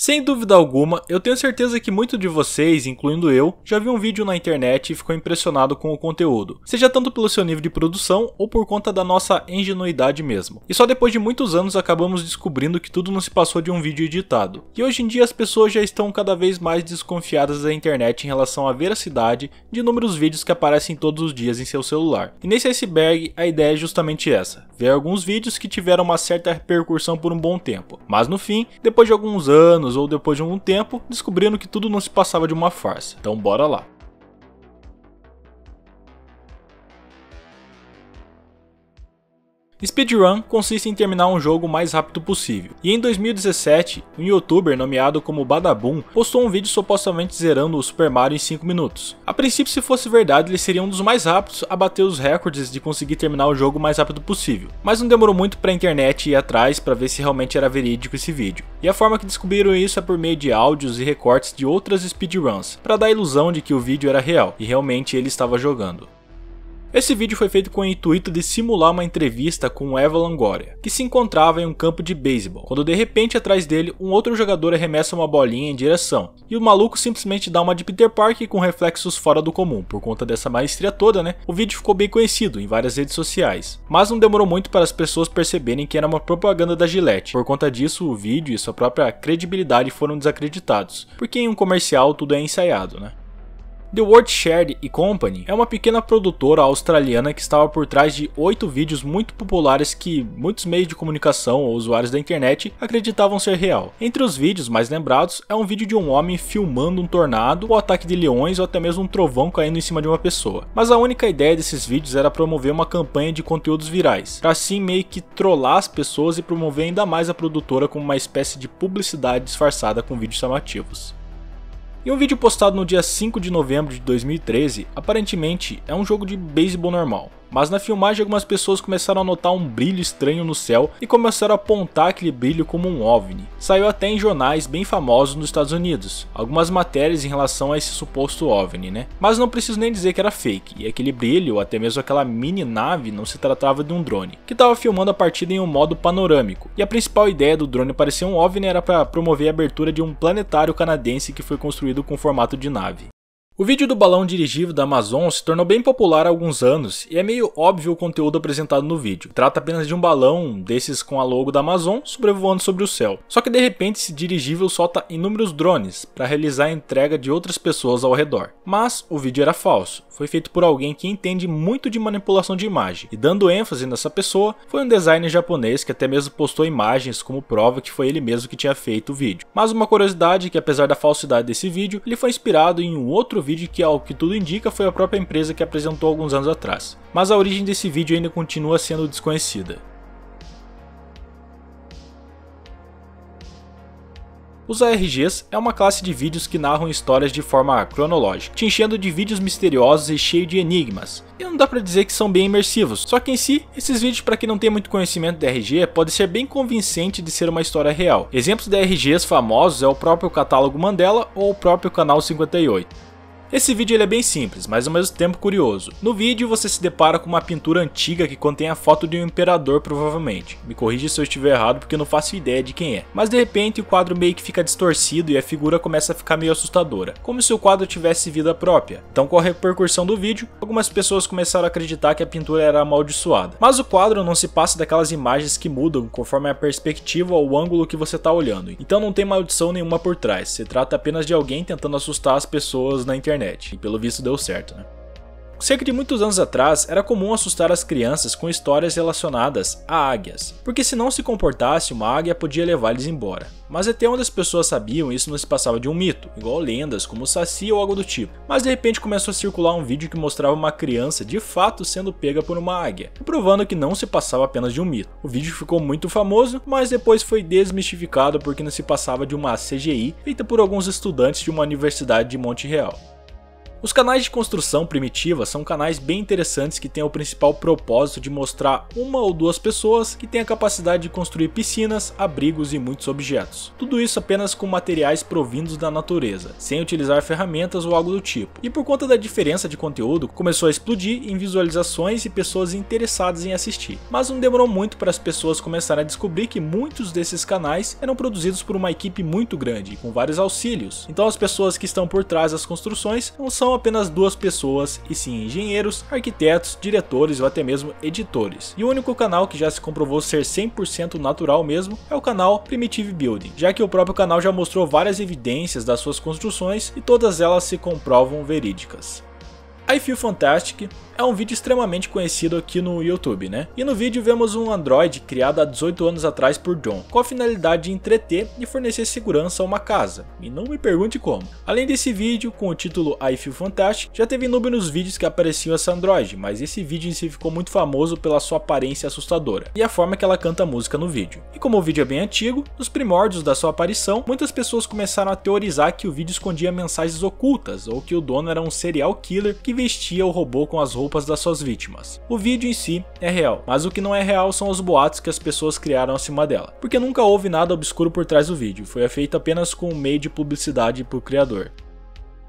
Sem dúvida alguma, eu tenho certeza que muito de vocês, incluindo eu, já viu um vídeo na internet e ficou impressionado com o conteúdo, seja tanto pelo seu nível de produção ou por conta da nossa ingenuidade mesmo. E só depois de muitos anos acabamos descobrindo que tudo não se passou de um vídeo editado. E hoje em dia as pessoas já estão cada vez mais desconfiadas da internet em relação à veracidade de inúmeros vídeos que aparecem todos os dias em seu celular. E nesse iceberg, a ideia é justamente essa: ver alguns vídeos que tiveram uma certa repercussão por um bom tempo, mas no fim, depois de alguns anos, anos ou depois de algum tempo, descobrindo que tudo não se passava de uma farsa. Então bora lá. Speedrun consiste em terminar um jogo o mais rápido possível, e em 2017, um youtuber nomeado como Badaboom postou um vídeo supostamente zerando o Super Mario em 5 minutos. A princípio, se fosse verdade, ele seria um dos mais rápidos a bater os recordes de conseguir terminar o jogo o mais rápido possível, mas não demorou muito para a internet ir atrás para ver se realmente era verídico esse vídeo. E a forma que descobriram isso é por meio de áudios e recortes de outras speedruns, para dar a ilusão de que o vídeo era real e realmente ele estava jogando. Esse vídeo foi feito com o intuito de simular uma entrevista com Eva Longoria, que se encontrava em um campo de beisebol, quando de repente atrás dele um outro jogador arremessa uma bolinha em direção, e o maluco simplesmente dá uma de Peter Parker com reflexos fora do comum, por conta dessa maestria toda, né? O vídeo ficou bem conhecido em várias redes sociais, mas não demorou muito para as pessoas perceberem que era uma propaganda da Gillette. Por conta disso, o vídeo e sua própria credibilidade foram desacreditados, porque em um comercial tudo é ensaiado, né? The World Shared e Company é uma pequena produtora australiana que estava por trás de oito vídeos muito populares que muitos meios de comunicação ou usuários da internet acreditavam ser real. Entre os vídeos mais lembrados é um vídeo de um homem filmando um tornado, o ataque de leões ou até mesmo um trovão caindo em cima de uma pessoa. Mas a única ideia desses vídeos era promover uma campanha de conteúdos virais, para assim meio que trollar as pessoas e promover ainda mais a produtora como uma espécie de publicidade disfarçada com vídeos chamativos. Em um vídeo postado no dia 5 de novembro de 2013, aparentemente é um jogo de beisebol normal. Mas na filmagem algumas pessoas começaram a notar um brilho estranho no céu e começaram a apontar aquele brilho como um OVNI. Saiu até em jornais bem famosos nos Estados Unidos, algumas matérias em relação a esse suposto OVNI, né? Mas não preciso nem dizer que era fake, e aquele brilho, ou até mesmo aquela mini nave, não se tratava de um drone, que estava filmando a partida em um modo panorâmico. E a principal ideia do drone parecer um OVNI era para promover a abertura de um planetário canadense que foi construído com formato de nave. O vídeo do balão dirigível da Amazon se tornou bem popular há alguns anos e é meio óbvio o conteúdo apresentado no vídeo. Trata apenas de um balão desses com a logo da Amazon sobrevoando sobre o céu. Só que de repente esse dirigível solta inúmeros drones para realizar a entrega de outras pessoas ao redor. Mas o vídeo era falso, foi feito por alguém que entende muito de manipulação de imagem e dando ênfase nessa pessoa foi um designer japonês que até mesmo postou imagens como prova que foi ele mesmo que tinha feito o vídeo. Mas uma curiosidade é que apesar da falsidade desse vídeo, ele foi inspirado em um outro vídeo que, ao que tudo indica, foi a própria empresa que apresentou alguns anos atrás, mas a origem desse vídeo ainda continua sendo desconhecida. Os ARGs é uma classe de vídeos que narram histórias de forma cronológica, te enchendo de vídeos misteriosos e cheio de enigmas. E não dá pra dizer que são bem imersivos, só que em si, esses vídeos para quem não tem muito conhecimento de RG pode ser bem convincente de ser uma história real. Exemplos de RGs famosos é o próprio catálogo Mandela ou o próprio canal 58. Esse vídeo ele é bem simples, mas ao mesmo tempo curioso. No vídeo você se depara com uma pintura antiga que contém a foto de um imperador provavelmente. Me corrija se eu estiver errado porque eu não faço ideia de quem é. Mas de repente o quadro meio que fica distorcido e a figura começa a ficar meio assustadora, como se o quadro tivesse vida própria. Então com a repercussão do vídeo, algumas pessoas começaram a acreditar que a pintura era amaldiçoada. Mas o quadro não se passa daquelas imagens que mudam conforme a perspectiva ou ângulo que você está olhando. Então não tem maldição nenhuma por trás, se trata apenas de alguém tentando assustar as pessoas na internet internet, e pelo visto deu certo, né? Cerca de muitos anos atrás, era comum assustar as crianças com histórias relacionadas a águias, porque se não se comportasse, uma águia podia levar los embora. Mas até onde as pessoas sabiam, isso não se passava de um mito, igual lendas como o Saci ou algo do tipo. Mas de repente começou a circular um vídeo que mostrava uma criança de fato sendo pega por uma águia, provando que não se passava apenas de um mito. O vídeo ficou muito famoso, mas depois foi desmistificado porque não se passava de uma CGI feita por alguns estudantes de uma universidade de Monte Real. Os canais de construção primitiva são canais bem interessantes que têm o principal propósito de mostrar uma ou duas pessoas que têm a capacidade de construir piscinas, abrigos e muitos objetos. Tudo isso apenas com materiais provindos da natureza, sem utilizar ferramentas ou algo do tipo. E por conta da diferença de conteúdo, começou a explodir em visualizações e pessoas interessadas em assistir. Mas não demorou muito para as pessoas começarem a descobrir que muitos desses canais eram produzidos por uma equipe muito grande, com vários auxílios. Então as pessoas que estão por trás das construções não são são apenas duas pessoas, e sim engenheiros, arquitetos, diretores ou até mesmo editores. E o único canal que já se comprovou ser 100% natural mesmo é o canal Primitive Building, já que o próprio canal já mostrou várias evidências das suas construções e todas elas se comprovam verídicas. I Feel Fantastic é um vídeo extremamente conhecido aqui no YouTube, né? E no vídeo vemos um android criado há 18 anos atrás por John, com a finalidade de entreter e fornecer segurança a uma casa, e não me pergunte como. Além desse vídeo, com o título I Feel Fantastic, já teve inúmeros nos vídeos que apareciam essa android, mas esse vídeo em si ficou muito famoso pela sua aparência assustadora, e a forma que ela canta a música no vídeo. E como o vídeo é bem antigo, nos primórdios da sua aparição, muitas pessoas começaram a teorizar que o vídeo escondia mensagens ocultas, ou que o dono era um serial killer que vestia o robô com as roupas das suas vítimas. O vídeo em si é real, mas o que não é real são os boatos que as pessoas criaram acima dela, porque nunca houve nada obscuro por trás do vídeo, foi feito apenas com um meio de publicidade pro criador.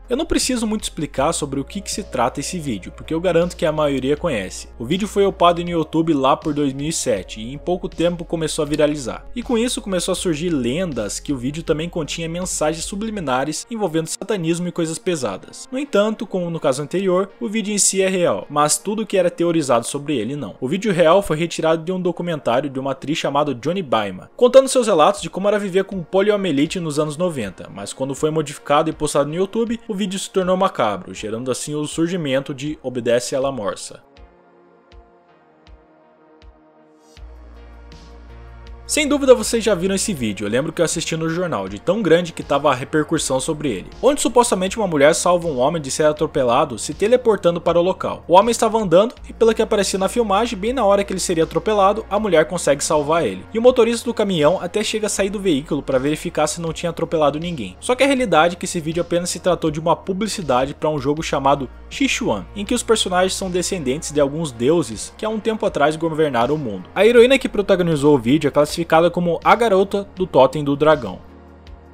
Eu não preciso muito explicar sobre o que, que, se trata esse vídeo, porque eu garanto que a maioria conhece. O vídeo foi upado no YouTube lá por 2007 e em pouco tempo começou a viralizar. E com isso começou a surgir lendas que o vídeo também continha mensagens subliminares envolvendo satanismo e coisas pesadas. No entanto, como no caso anterior, o vídeo em si é real, mas tudo que era teorizado sobre ele não. O vídeo real foi retirado de um documentário de uma atriz chamada Johnny Baima, contando seus relatos de como era viver com poliomielite nos anos 90, mas quando foi modificado e postado no YouTube, o vídeo se tornou macabro, gerando assim o surgimento de Obedece à La Morsa. Sem dúvida vocês já viram esse vídeo, eu lembro que eu assisti no jornal, de tão grande que estava a repercussão sobre ele, onde supostamente uma mulher salva um homem de ser atropelado se teleportando para o local. O homem estava andando e pela que aparecia na filmagem, bem na hora que ele seria atropelado, a mulher consegue salvar ele. E o motorista do caminhão até chega a sair do veículo para verificar se não tinha atropelado ninguém. Só que a realidade é que esse vídeo apenas se tratou de uma publicidade para um jogo chamado Shichuan, em que os personagens são descendentes de alguns deuses que há um tempo atrás governaram o mundo. A heroína que protagonizou o vídeo é classificada classificada como a garota do Totem do Dragão.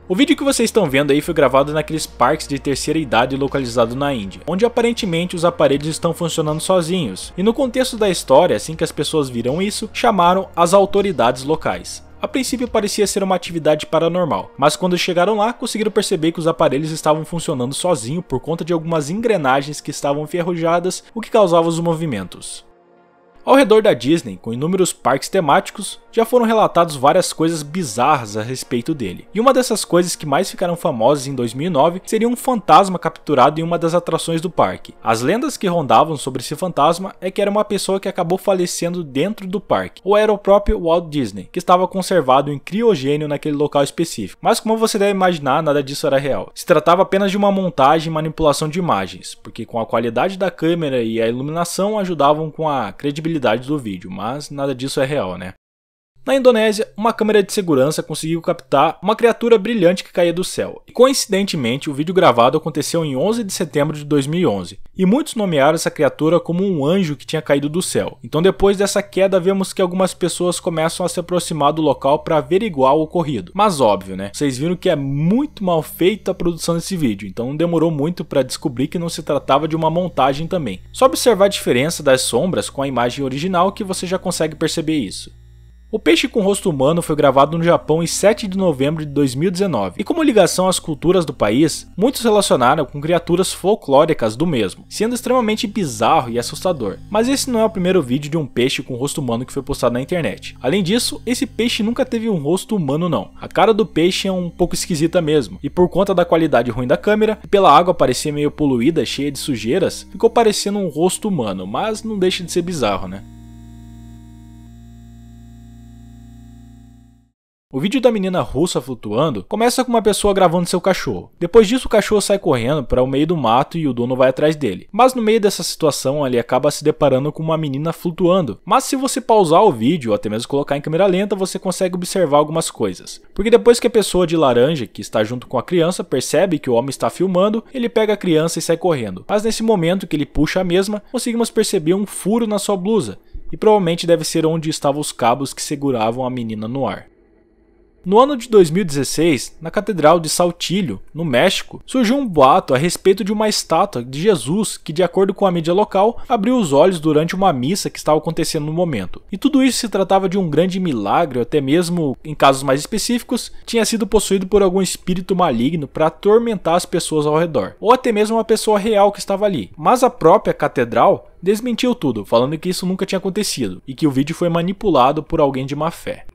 O vídeo que vocês estão vendo aí foi gravado naqueles parques de terceira idade localizado na Índia, onde aparentemente os aparelhos estão funcionando sozinhos, e no contexto da história, assim que as pessoas viram isso, chamaram as autoridades locais. A princípio parecia ser uma atividade paranormal, mas quando chegaram lá conseguiram perceber que os aparelhos estavam funcionando sozinho por conta de algumas engrenagens que estavam enferrujadas, o que causava os movimentos. Ao redor da Disney, com inúmeros parques temáticos, já foram relatados várias coisas bizarras a respeito dele. E uma dessas coisas que mais ficaram famosas em 2009 seria um fantasma capturado em uma das atrações do parque. As lendas que rondavam sobre esse fantasma é que era uma pessoa que acabou falecendo dentro do parque, ou era o próprio Walt Disney, que estava conservado em criogênio naquele local específico. Mas como você deve imaginar, nada disso era real. Se tratava apenas de uma montagem e manipulação de imagens, porque com a qualidade da câmera e a iluminação ajudavam com a credibilidade do vídeo, mas nada disso é real, né? Na Indonésia, uma câmera de segurança conseguiu captar uma criatura brilhante que caía do céu. E coincidentemente, o vídeo gravado aconteceu em 11 de setembro de 2011, e muitos nomearam essa criatura como um anjo que tinha caído do céu. Então, depois dessa queda, vemos que algumas pessoas começam a se aproximar do local para averiguar o ocorrido. Mas óbvio, né? Vocês viram que é muito mal feita a produção desse vídeo, então não demorou muito para descobrir que não se tratava de uma montagem também. Só observar a diferença das sombras com a imagem original que você já consegue perceber isso. O Peixe com Rosto Humano foi gravado no Japão em 7 de novembro de 2019, e como ligação às culturas do país, muitos relacionaram com criaturas folclóricas do mesmo, sendo extremamente bizarro e assustador. Mas esse não é o primeiro vídeo de um peixe com rosto humano que foi postado na internet. Além disso, esse peixe nunca teve um rosto humano não. A cara do peixe é um pouco esquisita mesmo, e por conta da qualidade ruim da câmera, e pela água parecer meio poluída, cheia de sujeiras, ficou parecendo um rosto humano, mas não deixa de ser bizarro, né? O vídeo da menina russa flutuando começa com uma pessoa gravando seu cachorro. Depois disso, o cachorro sai correndo para o meio do mato e o dono vai atrás dele. Mas no meio dessa situação, ele acaba se deparando com uma menina flutuando. Mas se você pausar o vídeo ou até mesmo colocar em câmera lenta, você consegue observar algumas coisas. Porque depois que a pessoa de laranja, que está junto com a criança, percebe que o homem está filmando, ele pega a criança e sai correndo. Mas nesse momento que ele puxa a mesma, conseguimos perceber um furo na sua blusa. E provavelmente deve ser onde estavam os cabos que seguravam a menina no ar. No ano de 2016, na Catedral de Saltillo, no México, surgiu um boato a respeito de uma estátua de Jesus que, de acordo com a mídia local, abriu os olhos durante uma missa que estava acontecendo no momento. E tudo isso se tratava de um grande milagre, até mesmo em casos mais específicos, tinha sido possuído por algum espírito maligno para atormentar as pessoas ao redor, ou até mesmo uma pessoa real que estava ali. Mas a própria catedral desmentiu tudo, falando que isso nunca tinha acontecido e que o vídeo foi manipulado por alguém de má fé.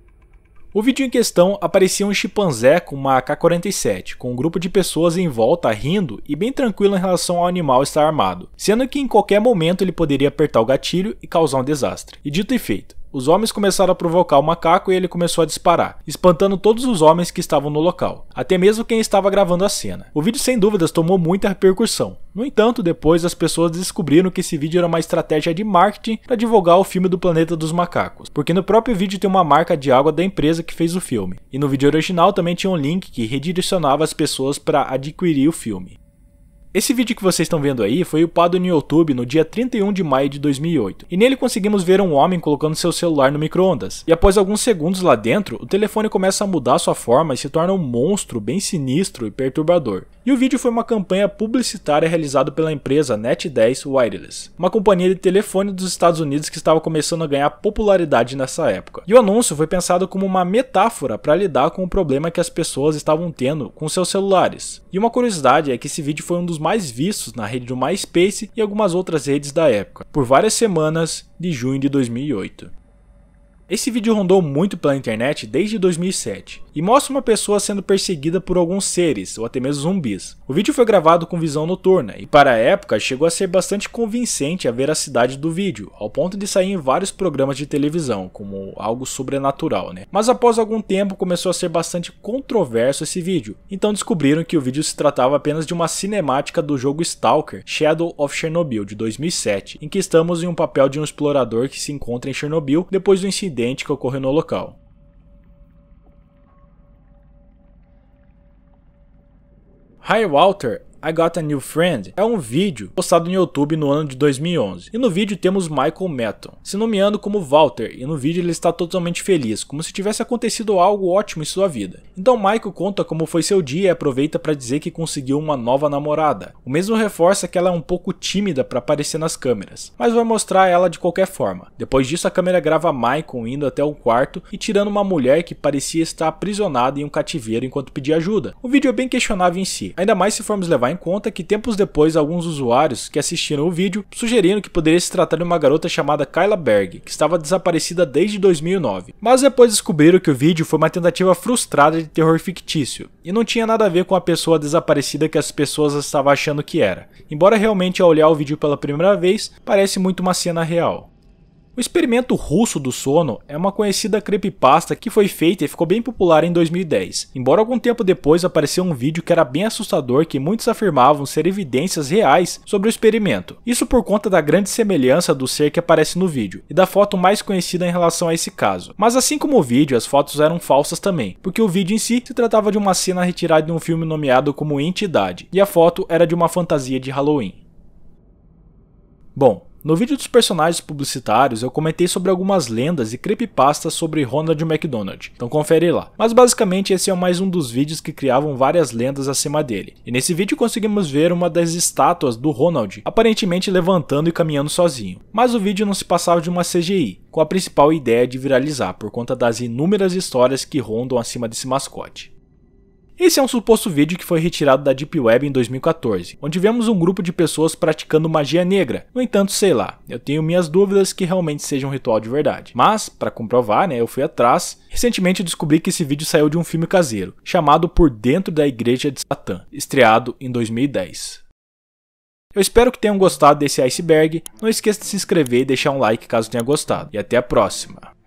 O vídeo em questão aparecia um chimpanzé com uma AK-47, com um grupo de pessoas em volta rindo e bem tranquilo em relação ao animal estar armado, sendo que em qualquer momento ele poderia apertar o gatilho e causar um desastre. E dito e feito, os homens começaram a provocar o macaco e ele começou a disparar, espantando todos os homens que estavam no local, até mesmo quem estava gravando a cena. O vídeo sem dúvidas tomou muita repercussão. No entanto, depois as pessoas descobriram que esse vídeo era uma estratégia de marketing para divulgar o filme do Planeta dos Macacos, porque no próprio vídeo tem uma marca de água da empresa que fez o filme, e no vídeo original também tinha um link que redirecionava as pessoas para adquirir o filme. Esse vídeo que vocês estão vendo aí foi upado no YouTube no dia 31 de maio de 2008, e nele conseguimos ver um homem colocando seu celular no micro-ondas. E após alguns segundos lá dentro, o telefone começa a mudar sua forma e se torna um monstro bem sinistro e perturbador. E o vídeo foi uma campanha publicitária realizada pela empresa Net10 Wireless, uma companhia de telefone dos Estados Unidos que estava começando a ganhar popularidade nessa época. E o anúncio foi pensado como uma metáfora para lidar com o problema que as pessoas estavam tendo com seus celulares. E uma curiosidade é que esse vídeo foi um dos mais vistos na rede do MySpace e algumas outras redes da época, por várias semanas de junho de 2008. Esse vídeo rondou muito pela internet desde 2007 e mostra uma pessoa sendo perseguida por alguns seres ou até mesmo zumbis. O vídeo foi gravado com visão noturna e para a época chegou a ser bastante convincente a veracidade do vídeo, ao ponto de sair em vários programas de televisão como algo sobrenatural, né? Mas após algum tempo começou a ser bastante controverso esse vídeo. Então descobriram que o vídeo se tratava apenas de uma cinemática do jogo Stalker Shadow of Chernobyl de 2007, em que estamos em um papel de um explorador que se encontra em Chernobyl depois do incidente acidente que ocorreu no local. Walter I Got a New Friend é um vídeo postado no YouTube no ano de 2011. E no vídeo temos Michael Meton se nomeando como Walter, e no vídeo ele está totalmente feliz, como se tivesse acontecido algo ótimo em sua vida. Então Michael conta como foi seu dia e aproveita para dizer que conseguiu uma nova namorada. O mesmo reforça que ela é um pouco tímida para aparecer nas câmeras, mas vai mostrar ela de qualquer forma. Depois disso, a câmera grava Michael indo até o quarto e tirando uma mulher que parecia estar aprisionada em um cativeiro enquanto pedia ajuda. O vídeo é bem questionável em si, ainda mais se formos levar levar em conta que tempos depois alguns usuários que assistiram o vídeo sugeriram que poderia se tratar de uma garota chamada Kyla Berg, que estava desaparecida desde 2009. Mas depois descobriram que o vídeo foi uma tentativa frustrada de terror fictício e não tinha nada a ver com a pessoa desaparecida que as pessoas estavam achando que era. Embora realmente ao olhar o vídeo pela primeira vez, parece muito uma cena real. O experimento russo do sono é uma conhecida creepypasta que foi feita e ficou bem popular em 2010, embora algum tempo depois apareceu um vídeo que era bem assustador que muitos afirmavam ser evidências reais sobre o experimento. Isso por conta da grande semelhança do ser que aparece no vídeo e da foto mais conhecida em relação a esse caso. Mas assim como o vídeo, as fotos eram falsas também, porque o vídeo em si se tratava de uma cena retirada de um filme nomeado como Entidade, e a foto era de uma fantasia de Halloween. Bom, no vídeo dos personagens publicitários, eu comentei sobre algumas lendas e creepypastas sobre Ronald McDonald, então confere lá. Mas basicamente esse é mais um dos vídeos que criavam várias lendas acima dele. E nesse vídeo conseguimos ver uma das estátuas do Ronald, aparentemente levantando e caminhando sozinho. Mas o vídeo não se passava de uma CGI, com a principal ideia de viralizar por conta das inúmeras histórias que rondam acima desse mascote. Esse é um suposto vídeo que foi retirado da Deep Web em 2014, onde vemos um grupo de pessoas praticando magia negra. No entanto, sei lá, eu tenho minhas dúvidas que realmente seja um ritual de verdade. Mas, para comprovar, né, eu fui atrás. Recentemente descobri que esse vídeo saiu de um filme caseiro, chamado Por Dentro da Igreja de Satã, estreado em 2010. Eu espero que tenham gostado desse iceberg. Não esqueça de se inscrever e deixar um like caso tenha gostado. E até a próxima!